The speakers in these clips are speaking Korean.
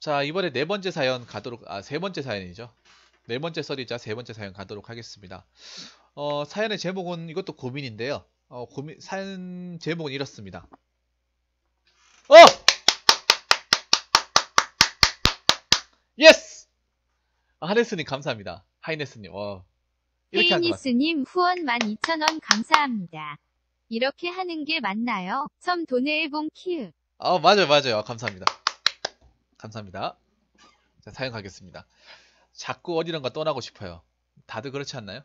자 이번에 네 번째 사연 가도록 아세 번째 사연이죠 네 번째 썰이자 세 번째 사연 가도록 하겠습니다 어 사연의 제목은 이것도 고민인데요 어 고민 사연 제목은 이렇습니다 어 예스 하네스님 감사합니다 하이네스님 어 하이네스님 후원 1 2 0원 감사합니다 이렇게 하는 게 맞나요 섬 도네의 봉키아 맞아요 맞아요 감사합니다 감사합니다. 자, 사연 가겠습니다. 자꾸 어디론가 떠나고 싶어요. 다들 그렇지 않나요?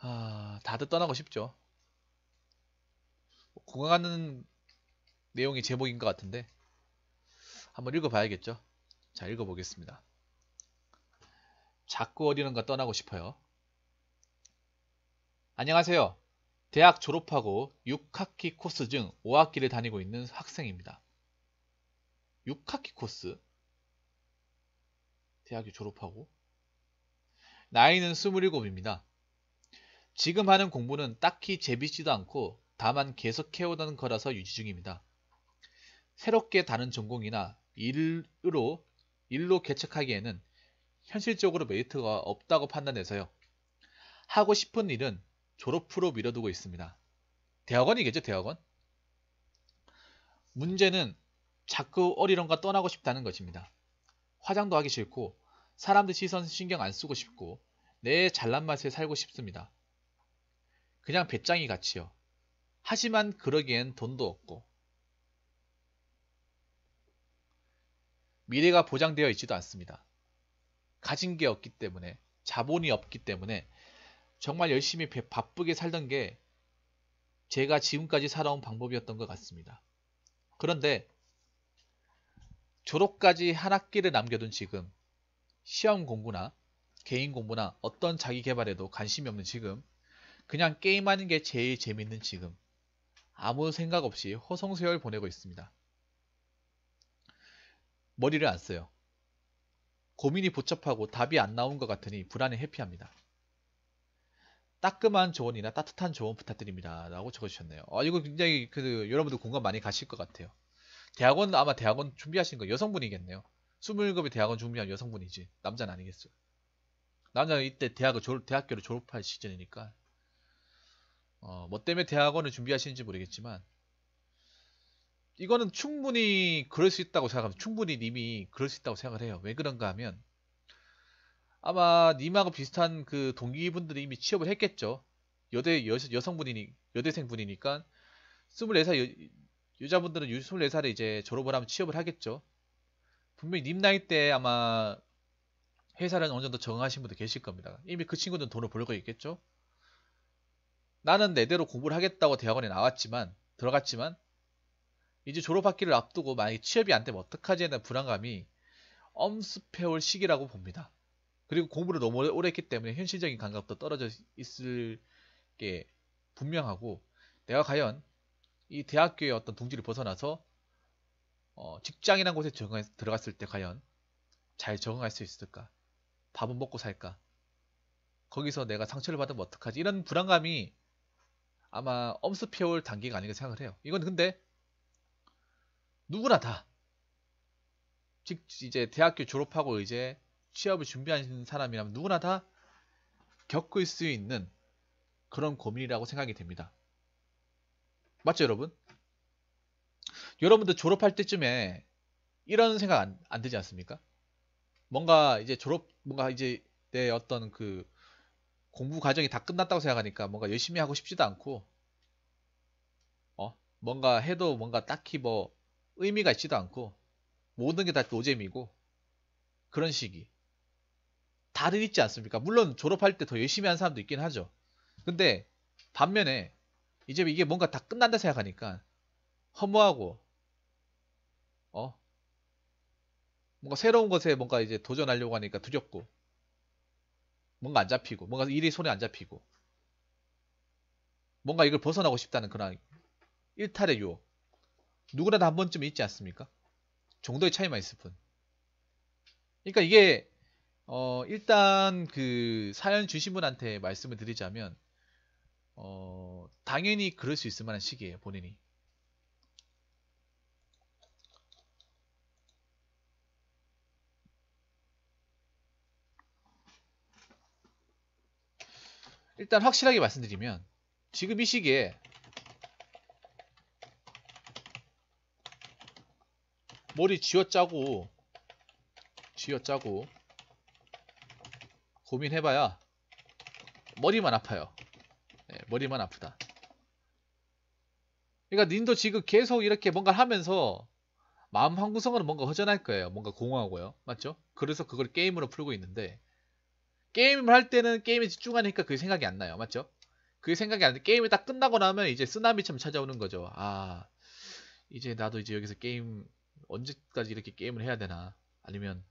아, 다들 떠나고 싶죠. 공항하는 내용이 제목인 것 같은데 한번 읽어봐야겠죠. 자, 읽어보겠습니다. 자꾸 어디론가 떠나고 싶어요. 안녕하세요. 대학 졸업하고 6학기 코스 중 5학기를 다니고 있는 학생입니다. 6학기 코스? 대학이 졸업하고? 나이는 27입니다. 지금 하는 공부는 딱히 재밌지도 않고 다만 계속 해오던 거라서 유지 중입니다. 새롭게 다른 전공이나 일로, 일로 개척하기에는 현실적으로 메리트가 없다고 판단해서요. 하고 싶은 일은 졸업 후로 미뤄두고 있습니다. 대학원이겠죠, 대학원? 문제는 자꾸 어리렁과 떠나고 싶다는 것입니다. 화장도 하기 싫고 사람들 시선 신경 안 쓰고 싶고 내 잘난 맛에 살고 싶습니다. 그냥 배짱이 같이요. 하지만 그러기엔 돈도 없고 미래가 보장되어 있지도 않습니다. 가진 게 없기 때문에 자본이 없기 때문에 정말 열심히 바쁘게 살던 게 제가 지금까지 살아온 방법이었던 것 같습니다. 그런데 졸업까지 한 학기를 남겨둔 지금 시험 공부나 개인 공부나 어떤 자기 개발에도 관심이 없는 지금 그냥 게임하는 게 제일 재밌는 지금 아무 생각 없이 허송세월 보내고 있습니다. 머리를 안 써요. 고민이 복잡하고 답이 안 나온 것 같으니 불안에 회피합니다. 따끔한 조언이나 따뜻한 조언 부탁드립니다. 라고 적어주셨네요. 아, 이거 굉장히 그, 여러분들 공감 많이 가실 것 같아요. 대학원, 아마 대학원 준비하신 거 여성분이겠네요. 2 7에 대학원 준비한 여성분이지. 남자는 아니겠어요. 남자는 이때 대학을 졸, 대학교를 졸업할 시즌이니까. 어, 뭐 때문에 대학원을 준비하시는지 모르겠지만, 이거는 충분히 그럴 수 있다고 생각합니다. 충분히 님이 그럴 수 있다고 생각을 해요. 왜 그런가 하면, 아마 님하고 비슷한 그 동기분들이 이미 취업을 했겠죠. 여대 여, 여성분이니 여대생 분이니까 24살 여, 자분들은 24살에 이제 졸업을 하면 취업을 하겠죠. 분명히 님 나이 때 아마 회사를 어느 정도 정하신 분도 계실 겁니다. 이미 그 친구들은 돈을 벌고 있겠죠. 나는 내대로 공부를 하겠다고 대학원에 나왔지만 들어갔지만 이제 졸업학기를 앞두고 만약에 취업이 안 되면 어떡하지 하는 불안감이 엄습해올 시기라고 봅니다. 그리고 공부를 너무 오래 했기 때문에 현실적인 감각도 떨어져 있을 게 분명하고 내가 과연 이 대학교의 어떤 동지를 벗어나서 어, 직장이란 곳에 적응 들어갔을 때 과연 잘 적응할 수 있을까? 밥은 먹고 살까? 거기서 내가 상처를 받으면 어떡하지? 이런 불안감이 아마 엄습해올 단계가 아닌가 생각을 해요. 이건 근데 누구나 다즉 이제 대학교 졸업하고 이제 취업을 준비하는 시 사람이라면 누구나 다 겪을 수 있는 그런 고민이라고 생각이 됩니다. 맞죠, 여러분? 여러분들 졸업할 때쯤에 이런 생각 안, 안 되지 않습니까? 뭔가 이제 졸업, 뭔가 이제 내 어떤 그 공부 과정이 다 끝났다고 생각하니까 뭔가 열심히 하고 싶지도 않고, 어, 뭔가 해도 뭔가 딱히 뭐 의미가 있지도 않고, 모든 게 다 노잼이고, 그런 시기. 다들 있지 않습니까? 물론 졸업할 때 더 열심히 한 사람도 있긴 하죠. 근데 반면에 이제 이게 뭔가 다 끝난다 생각하니까 허무하고 어 뭔가 새로운 것에 뭔가 이제 도전하려고 하니까 두렵고 뭔가 안 잡히고 뭔가 일이 손에 안 잡히고 뭔가 이걸 벗어나고 싶다는 그런 일탈의 유혹 누구나 다 한 번쯤 있지 않습니까? 정도의 차이만 있을 뿐. 그러니까 이게 어, 일단 그 사연 주신 분한테 말씀을 드리자면 어, 당연히 그럴 수 있을 만한 시기예요, 본인이. 일단 확실하게 말씀드리면 지금 이 시기에 머리 쥐어짜고 쥐어짜고 고민해봐야 머리만 아파요. 네, 머리만 아프다. 그러니까 닌도 지금 계속 이렇게 뭔가 하면서 마음 한구성은 뭔가 허전할 거예요. 뭔가 공허하고요. 맞죠? 그래서 그걸 게임으로 풀고 있는데 게임을 할 때는 게임에 집중하니까 그 생각이 안 나요. 맞죠? 그 생각이 안 나. 게임이 딱 끝나고 나면 이제 쓰나미처럼 찾아오는 거죠. 아 이제 나도 이제 여기서 게임 언제까지 이렇게 게임을 해야 되나 아니면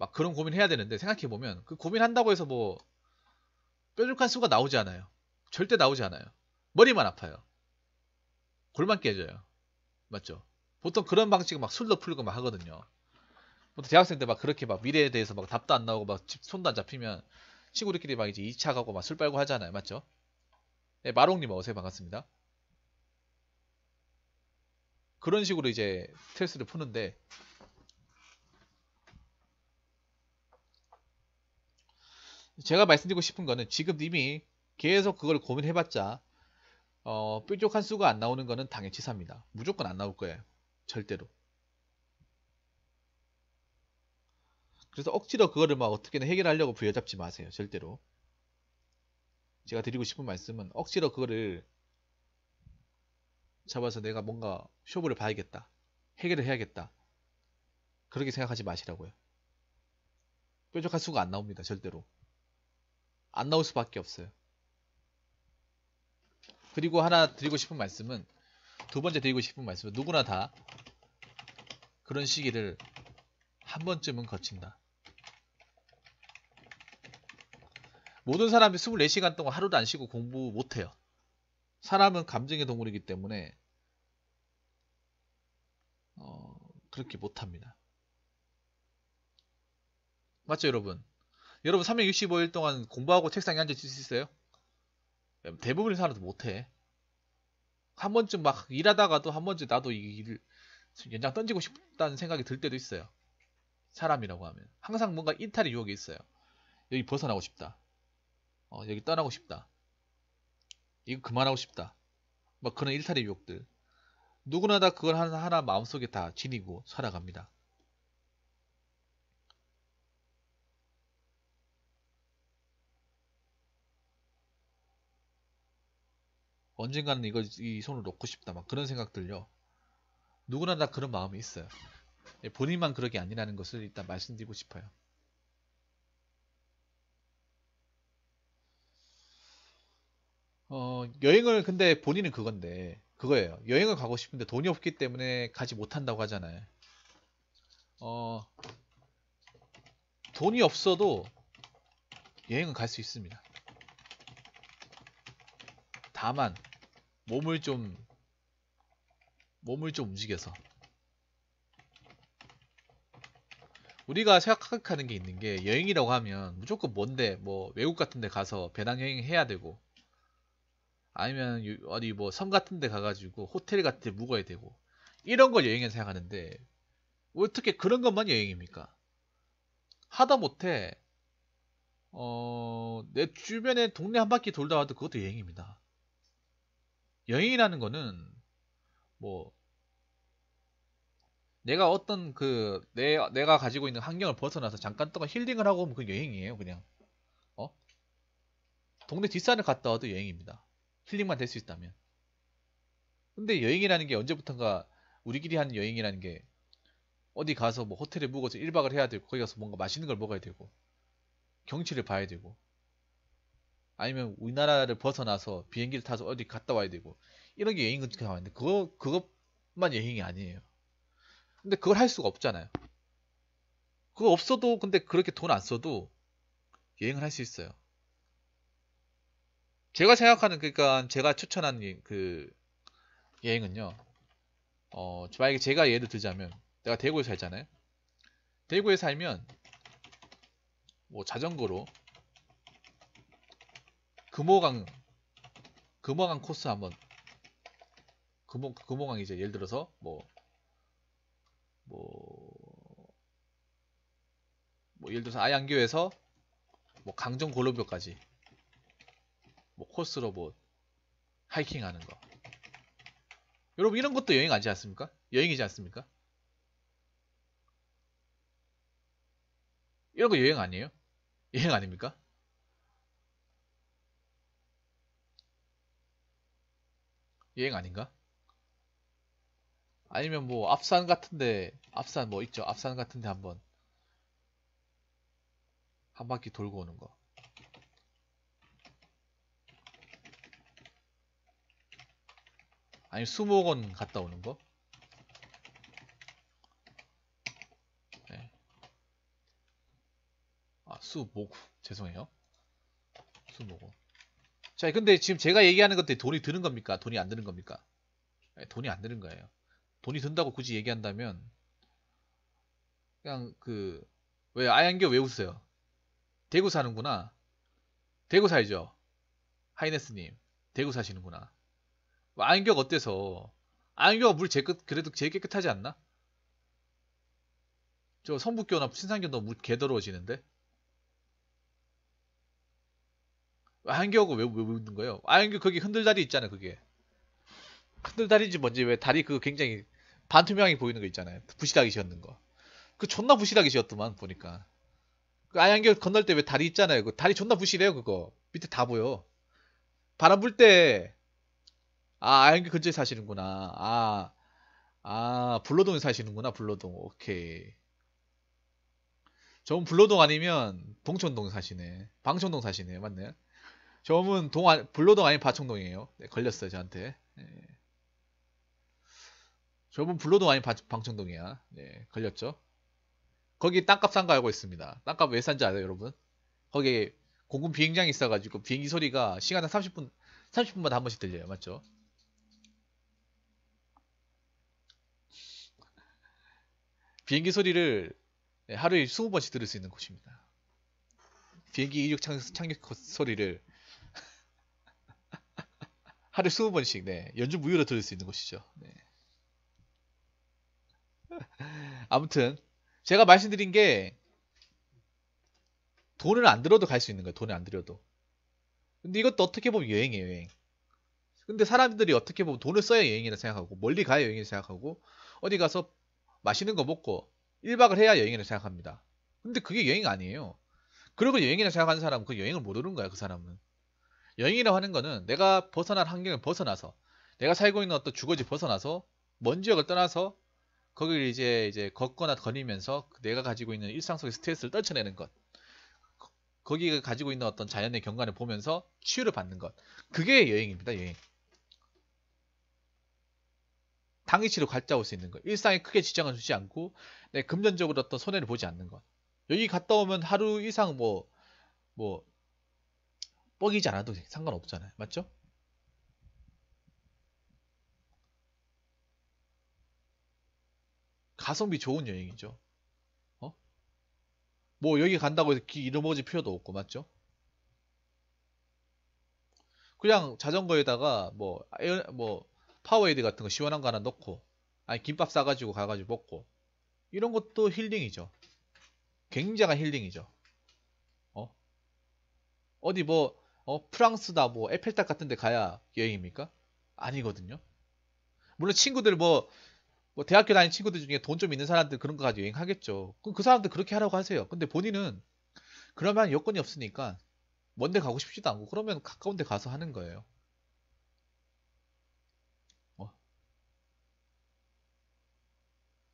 막 그런 고민해야 되는데 생각해보면 그 고민한다고 해서 뭐 뾰족한 수가 나오지 않아요. 절대 나오지 않아요. 머리만 아파요. 골만 깨져요. 맞죠? 보통 그런 방식은 막 술로 풀고 막 하거든요. 보통 대학생 때 막 그렇게 막 미래에 대해서 막 답도 안 나오고 막 손도 안 잡히면 친구들끼리 막 이제 2차 가고 막 술 빨고 하잖아요. 맞죠? 네, 마롱님 어서 반갑습니다. 그런 식으로 이제 스트레스를 푸는데 제가 말씀드리고 싶은 거는 지금 이미 계속 그걸 고민해봤자 어, 뾰족한 수가 안 나오는 거는 당해치사입니다. 무조건 안 나올 거예요. 절대로. 그래서 억지로 그거를 막 어떻게든 해결하려고 부여잡지 마세요. 절대로. 제가 드리고 싶은 말씀은 억지로 그거를 잡아서 내가 뭔가 쇼부를 봐야겠다. 해결을 해야겠다. 그렇게 생각하지 마시라고요. 뾰족한 수가 안 나옵니다. 절대로. 안 나올 수밖에 없어요. 그리고 하나 드리고 싶은 말씀은 두 번째 드리고 싶은 말씀은 누구나 다 그런 시기를 한 번쯤은 거친다. 모든 사람이 24시간 동안 하루도 안 쉬고 공부 못해요. 사람은 감정의 동물이기 때문에 어, 그렇게 못합니다. 맞죠 여러분? 여러분 365일 동안 공부하고 책상에 앉아 있을 수 있어요? 음, 대부분의 사람도 못해. 한 번쯤 막 일하다가도 한 번쯤 나도 이 일을 연장 던지고 싶다는 생각이 들 때도 있어요. 사람이라고 하면 항상 뭔가 이탈의 유혹이 있어요. 여기 벗어나고 싶다. 어, 여기 떠나고 싶다. 이거 그만하고 싶다. 막 그런 일탈의 유혹들. 누구나 다 그걸 하나, 하나 마음속에 다 지니고 살아갑니다. 언젠가는 이거 이 손을 놓고 싶다 막 그런 생각들요. 누구나 다 그런 마음이 있어요. 예, 본인만 그러게 아니라는 것을 일단 말씀드리고 싶어요. 어, 여행을 근데 본인은 그건데 그거예요. 여행을 가고 싶은데 돈이 없기 때문에 가지 못한다고 하잖아요. 어, 돈이 없어도 여행은 갈 수 있습니다. 다만 몸을 좀 몸을 좀 움직여서 우리가 생각하는 게 있는 게 여행이라고 하면 무조건 뭔데 뭐 외국 같은 데 가서 배낭여행 해야 되고 아니면 어디 뭐 섬 같은 데 가가지고 호텔 같은 데 묵어야 되고 이런 걸 여행에 서 생각하는데 어떻게 그런 것만 여행입니까? 하다못해 어, 내 주변에 동네 한 바퀴 돌다 와도 그것도 여행입니다. 여행이라는 거는 뭐 내가 어떤 그 내, 내가 가지고 있는 환경을 벗어나서 잠깐 동안 힐링을 하고 오면 그 여행이에요 그냥 어 동네 뒷산을 갔다 와도 여행입니다 힐링만 될 수 있다면 근데 여행이라는 게 언제부턴가 우리끼리 하는 여행이라는 게 어디 가서 뭐 호텔에 묵어서 1박을 해야 되고 거기 가서 뭔가 맛있는 걸 먹어야 되고 경치를 봐야 되고 아니면 우리나라를 벗어나서 비행기를 타서 어디 갔다 와야 되고 이런 게 여행 근처에 나와있는데 그거 그것만 여행이 아니에요. 근데 그걸 할 수가 없잖아요. 그거 없어도 근데 그렇게 돈 안 써도 여행을 할 수 있어요. 제가 생각하는 그니까 제가 추천하는 그 여행은요. 어, 만약에 제가 예를 들자면 내가 대구에 살잖아요. 대구에 살면 뭐 자전거로 금호강 금호강 코스 한번 금호 금호강 이제 예를 들어서 뭐뭐 뭐, 뭐 예를 들어서 아양교에서 뭐 강정 골로교까지뭐 코스로 뭐 하이킹 하는 거 여러분 이런 것도 여행 아니지 않습니까? 여행이지 않습니까? 이런 거 여행 아니에요? 여행 아닙니까? 여행 아닌가? 아니면 뭐 앞산 같은데 앞산 뭐 있죠? 앞산 같은데 한번 한 바퀴 돌고 오는 거. 아니 수목원 갔다 오는 거? 네. 아 수목 죄송해요. 수목원. 자, 근데 지금 제가 얘기하는 것들이 돈이 드는 겁니까? 돈이 안 드는 겁니까? 예, 돈이 안 드는 거예요. 돈이 든다고 굳이 얘기한다면 그냥 그 왜 아양교 왜웃어요 대구 사는구나. 대구 살죠. 하이네스님 대구 사시는구나. 뭐 아양교 어때서? 아양교가 물제끝 그래도 제일 깨끗하지 않나? 저 성북교나 신상교도 물 개더러워지는데? 한겨우고 왜, 왜 웃는 거예요? 아, 한겨 거기 흔들다리 있잖아, 요 그게. 흔들다리인지 뭔지 왜 다리 그 굉장히 반투명하게 보이는 거 있잖아요. 부시다이 지었는 거. 그 존나 부시다이 지었더만, 보니까. 그 아양결 건널 때 왜 다리 있잖아요. 그 다리 존나 부실해요, 그거. 밑에 다 보여. 바람 불 때, 아, 아양결 근처에 사시는구나. 아, 아, 불로동에 사시는구나, 불로동. 오케이. 저분 불로동 아니면 동촌동 사시네. 방촌동 사시네. 맞네. 점은 동안 불로동 아닌 방청동이에요 네, 걸렸어요 저한테. 네. 점은 불로동 아닌 바, 방청동이야. 네, 걸렸죠. 거기 땅값 산 거 알고 있습니다. 땅값 왜산지 알아요, 여러분? 거기 공군 비행장이 있어가지고 비행기 소리가 시간당 30분, 30분마다 한 번씩 들려요, 맞죠? 비행기 소리를 하루에 20번씩 들을 수 있는 곳입니다. 비행기 이륙 착륙, 착륙 소리를 하루에 20번씩 네. 연주 무료로 들을 수 있는 곳이죠. 네. 아무튼 제가 말씀드린 게 돈을 안 들어도 갈 수 있는 거예요. 돈을 안 들여도. 근데 이것도 어떻게 보면 여행이에요, 여행. 근데 사람들이 어떻게 보면 돈을 써야 여행이라 생각하고 멀리 가야 여행이라 생각하고 어디 가서 맛있는 거 먹고 1박을 해야 여행이라 생각합니다. 근데 그게 여행 아니에요. 그리고 여행이라 생각하는 사람은 그 여행을 모르는 거야, 그 사람은. 여행이라고 하는 거는 내가 벗어난 환경을 벗어나서 내가 살고 있는 어떤 주거지 벗어나서 먼 지역을 떠나서 거기를 이제 이제 걷거나 거니면서 내가 가지고 있는 일상 속의 스트레스를 떨쳐내는 것 거기가 가지고 있는 어떤 자연의 경관을 보면서 치유를 받는 것 그게 여행입니다 여행 당일치로 갈짜올 수 있는 것 일상에 크게 지장을 주지 않고 내 금전적으로 어떤 손해를 보지 않는 것 여기 갔다 오면 하루 이상 뭐뭐 뭐, 뭐 뻑이지 않아도 상관없잖아요. 맞죠? 가성비 좋은 여행이죠. 어? 뭐 여기 간다고 해서 길 잃어버릴 필요도 없고 맞죠? 그냥 자전거에다가 뭐, 에어, 뭐 파워에이드 같은 거 시원한 거 하나 넣고 아니 김밥 싸가지고 가가지고 먹고 이런 것도 힐링이죠. 굉장한 힐링이죠. 어? 어디 뭐 어, 프랑스나뭐 에펠탑 같은 데 가야 여행입니까? 아니거든요. 물론 친구들 뭐, 뭐 대학교 다니는 친구들 중에 돈 좀 있는 사람들 그런 거 가지고 여행하겠죠. 그럼 그 사람들 그렇게 하라고 하세요. 근데 본인은 그러면 여건이 없으니까 먼데 가고 싶지도 않고 그러면 가까운 데 가서 하는 거예요. 어.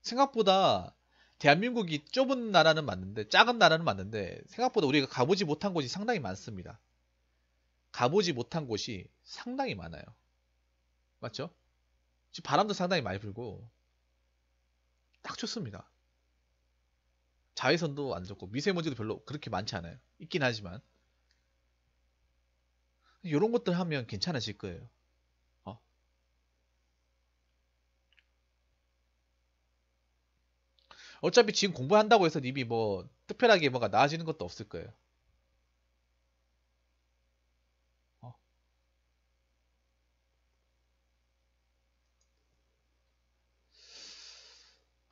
생각보다 대한민국이 좁은 나라는 맞는데 작은 나라는 맞는데 생각보다 우리가 가보지 못한 곳이 상당히 많습니다. 가보지 못한 곳이 상당히 많아요. 맞죠? 지금 바람도 상당히 많이 불고 딱 좋습니다. 자외선도 안 좋고 미세먼지도 별로 그렇게 많지 않아요. 있긴 하지만 이런 것들 하면 괜찮아질 거예요. 어? 어차피 지금 공부한다고 해서 님이 뭐 특별하게 뭐가 나아지는 것도 없을 거예요.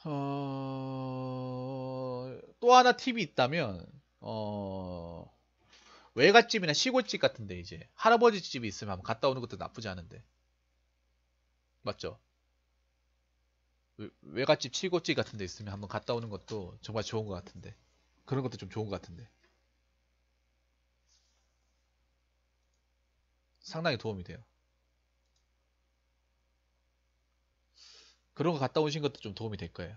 어... 또 하나 팁이 있다면 어... 외갓집이나 시골집 같은데 이제 할아버지 집이 있으면 한번 갔다 오는 것도 나쁘지 않은데 맞죠? 외갓집 시골집 같은 데 있으면 한번 갔다 오는 것도 정말 좋은 것 같은데 그런 것도 좀 좋은 것 같은데 상당히 도움이 돼요. 그런 거 갔다 오신 것도 좀 도움이 될 거예요.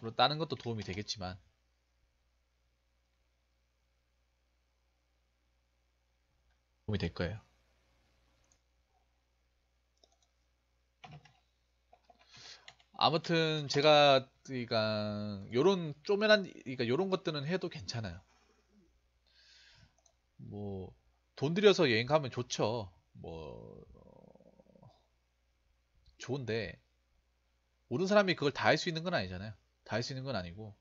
물론 다른 것도 도움이 되겠지만 도움이 될 거예요. 아무튼 제가 그러니까 요런 쪼매난 그러니까 요런 것들은 해도 괜찮아요. 뭐 돈 들여서 여행 가면 좋죠. 뭐 어, 좋은데 모든 사람이 그걸 다 할 수 있는 건 아니잖아요. 다 할 수 있는 건 아니고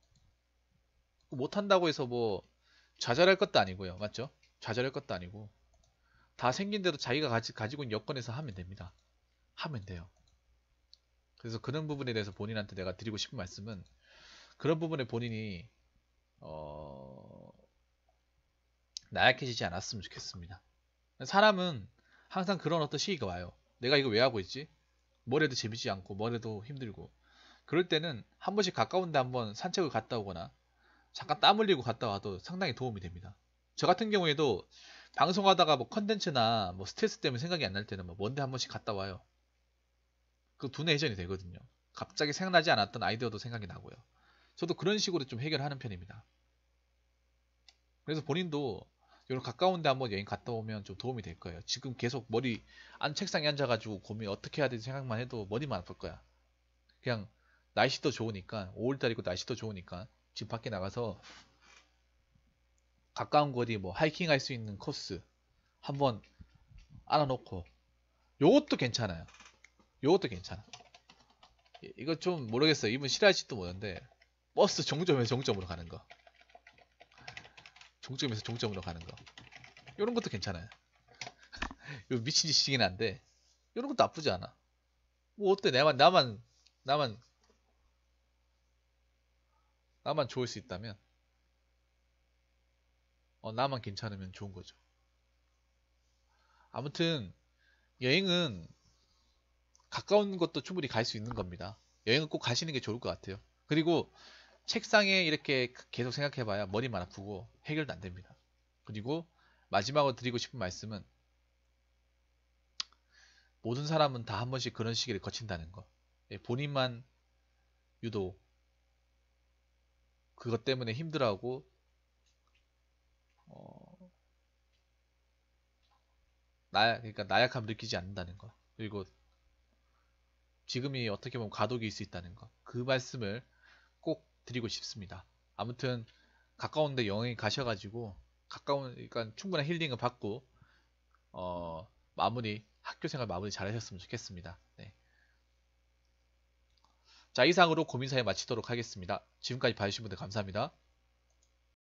그 못 한다고 해서 뭐 좌절할 것도 아니고요. 맞죠? 좌절할 것도 아니고 다 생긴 대로 자기가 가지, 가지고 있는 여건에서 하면 됩니다. 하면 돼요. 그래서 그런 부분에 대해서 본인한테 내가 드리고 싶은 말씀은 그런 부분에 본인이 어... 나약해지지 않았으면 좋겠습니다. 사람은 항상 그런 어떤 시기가 와요. 내가 이거 왜 하고 있지? 뭐래도 재밌지 않고 뭐래도 힘들고 그럴 때는 한 번씩 가까운 데 한 번 산책을 갔다 오거나 잠깐 땀 흘리고 갔다 와도 상당히 도움이 됩니다. 저 같은 경우에도 방송하다가 뭐 컨텐츠나 뭐 스트레스 때문에 생각이 안 날 때는 뭔데한 뭐 번씩 갔다 와요. 그 두뇌 회전이 네 되거든요. 갑자기 생각나지 않았던 아이디어도 생각이 나고요. 저도 그런 식으로 좀 해결하는 편입니다. 그래서 본인도 이런 가까운 데 한번 여행 갔다 오면 좀 도움이 될 거예요. 지금 계속 머리 안 책상에 앉아가지고 고민 어떻게 해야 되지 생각만 해도 머리만 아플 거야. 그냥 날씨도 좋으니까 5월달이고 날씨도 좋으니까 집 밖에 나가서 가까운 거리 뭐 하이킹 할 수 있는 코스 한번 알아놓고 요것도 괜찮아요. 요것도 괜찮아. 이거 좀 모르겠어요. 이분 싫어할지도 모르는데 버스 정점에서 종점으로 가는 거. 종점에서 종점으로 가는 거 이런 것도 괜찮아요 요 미친 짓이긴 한데 이런 것도 나쁘지 않아 뭐 어때 나만 나만 나만 나만 좋을 수 있다면 어, 나만 괜찮으면 좋은 거죠 아무튼 여행은 가까운 것도 충분히 갈 수 있는 겁니다 여행은 꼭 가시는 게 좋을 것 같아요 그리고 책상에 이렇게 계속 생각해봐야 머리만 아프고 해결도 안 됩니다. 그리고 마지막으로 드리고 싶은 말씀은 모든 사람은 다 한 번씩 그런 시기를 거친다는 거. 예, 본인만 유도 그것 때문에 힘들어하고 어, 나약 그러니까 나약함 느끼지 않는다는 거. 그리고 지금이 어떻게 보면 과도기일 수 있다는 거. 그 말씀을 드리고 싶습니다. 아무튼 가까운데 여행 가셔가지고 가까운 니까 그러니까 충분한 힐링을 받고 어, 마무리 학교 생활 마무리 잘하셨으면 좋겠습니다. 네. 자 이상으로 고민사에 마치도록 하겠습니다. 지금까지 봐주신 분들 감사합니다.